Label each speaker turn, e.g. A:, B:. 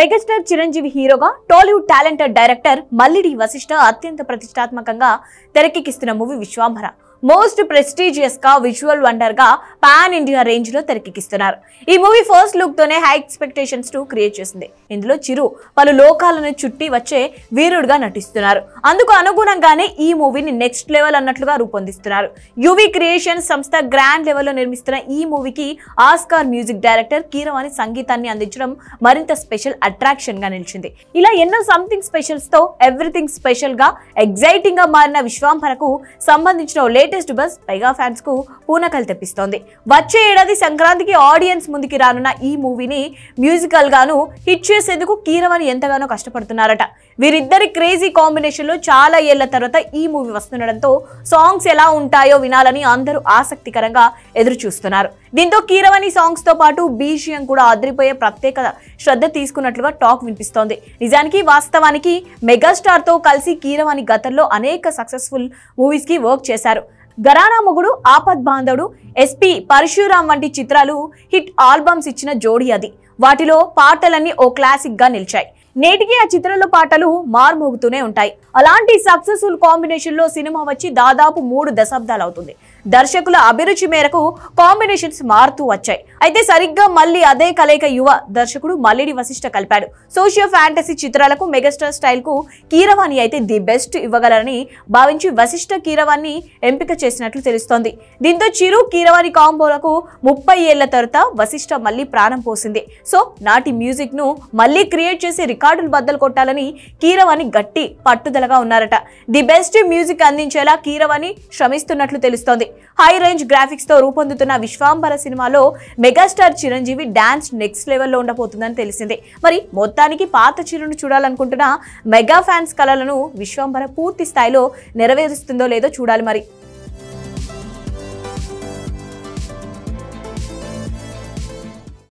A: megastar Chiranjeevi హీరోగా Tollywood talented director Mallidi Vashishta అత్యంత ప్రతిష్టాత్మకంగా తెరకెక్కిస్తున్న మూవీ విశ్వాంభర మోస్ట్ ప్రెస్టీజియస్ గా విజువల్ వండర్ గా పాన్ ఇండియా రేంజ్ లో తెరకెక్కిస్తున్నారు ఈ మూవీ ఫస్ట్ లుక్ తోనే హై ఎక్స్పెక్టేషన్స్ ను క్రియేట్ చేసింది ఇందులో చిరు పలు లోకాలను చుట్టి వచ్చే వీరుడుగా నటిస్తున్నారు అందుకు అనుగుణంగానే ఈ మూవీని నెక్స్ట్ లెవెల్ అన్నట్లుగా రూపొందిస్తున్నారు యువి క్రియేషన్ సంస్థ గ్రాండ్ లెవెల్లో నిర్మిస్తున్న ఈ మూవీకి ఆస్కార్ మ్యూజిక్ డైరెక్టర్ కీరవాణి సంగీతాన్ని అందించడం మరింత స్పెషల్ అట్రాక్షన్ గా నిలిచింది ఇలా ఎన్నో సంథింగ్ స్పెషల్స్ తో ఎవ్రీథింగ్ స్పెషల్ గా ఎగ్జైటింగ్ గా మారిన విశ్వాంభరకు సంబంధించిన లేట్ లేటెస్ట్ బస్ పైగా ఫ్యాన్స్ కు పూనకలు తెప్పిస్తోంది వచ్చే ఏడాది సంక్రాంతికి ఆడియన్స్ ముందుకి రానున్న ఈ మూవీని మ్యూజికల్ గాను హిట్ చేసేందుకు కీరవాణి ఎంతగానో కష్టపడుతున్నారట వీరిద్దరి క్రేజీ కాంబినేషన్ లో చాలా ఏళ్ల తర్వాత ఈ మూవీ వస్తుండడంతో సాంగ్స్ ఎలా ఉంటాయో వినాలని అందరూ ఆసక్తికరంగా ఎదురు చూస్తున్నారు దీంతో కీరవాణి సాంగ్స్ తో పాటు బీజియం కూడా అదిరిపోయే ప్రత్యేక శ్రద్ధ తీసుకున్నట్లుగా టాక్ వినిపిస్తోంది నిజానికి వాస్తవానికి మెగాస్టార్ తో కలిసి కీరవాణి గతంలో అనేక సక్సెస్ఫుల్ మూవీస్ కి వర్క్ చేశారు గరానా మొగుడు ఆపద్ బాంధవుడు ఎస్పి పరశురామ్ వంటి చిత్రాలు హిట్ ఆల్బమ్స్ ఇచ్చిన జోడి అది వాటిలో పాటలన్నీ ఓ క్లాసిక్ గా నిలిచాయి నేటికి ఆ చిత్రంలో పాటలు మార్మోగుతూనే ఉంటాయి అలాంటి సక్సెస్ఫుల్ కాంబినేషన్ లో సినిమా వచ్చి దాదాపు మూడు దశాబ్దాలు అవుతుంది దర్శకుల అభిరుచి మేరకు కాంబినేషన్స్ మారుతూ వచ్చాయి అయితే సరిగ్గా మళ్ళీ అదే కలయిక యువ దర్శకుడు మల్లిడి వశిష్ఠ కలిపాడు సోషియో ఫ్యాంటసీ చిత్రాలకు మెగాస్టార్ స్టైల్ కు కీరవాణి అయితే ది బెస్ట్ ఇవ్వగలరని భావించి వశిష్ఠ కీరవాణి ఎంపిక చేసినట్లు తెలుస్తోంది దీంతో చిరు కీరవాణి కాంబోలకు ముప్పై ఏళ్ల తరువాత వశిష్ట మళ్ళీ ప్రాణం పోసింది సో నాటి మ్యూజిక్ ను మళ్ళీ క్రియేట్ చేసి రికార్డులు బద్దలు కొట్టాలని కీరవాణి గట్టి పట్టుదలగా ఉన్నారట ది బెస్ట్ మ్యూజిక్ అందించేలా కీరవాణి శ్రమిస్తున్నట్లు తెలుస్తోంది హై రేంజ్ గ్రాఫిక్స్ తో రూపొందుతున్న విశ్వాంబర సినిమాలో మెగాస్టార్ చిరంజీవి డాన్స్ నెక్స్ట్ లెవెల్లో ఉండబోతుందని తెలిసింది మరి మొత్తానికి పాత చిరును చూడాలనుకుంటున్న మెగా ఫ్యాన్స్ కళలను విశ్వాంబర పూర్తి స్థాయిలో నెరవేరుస్తుందో లేదో చూడాలి మరి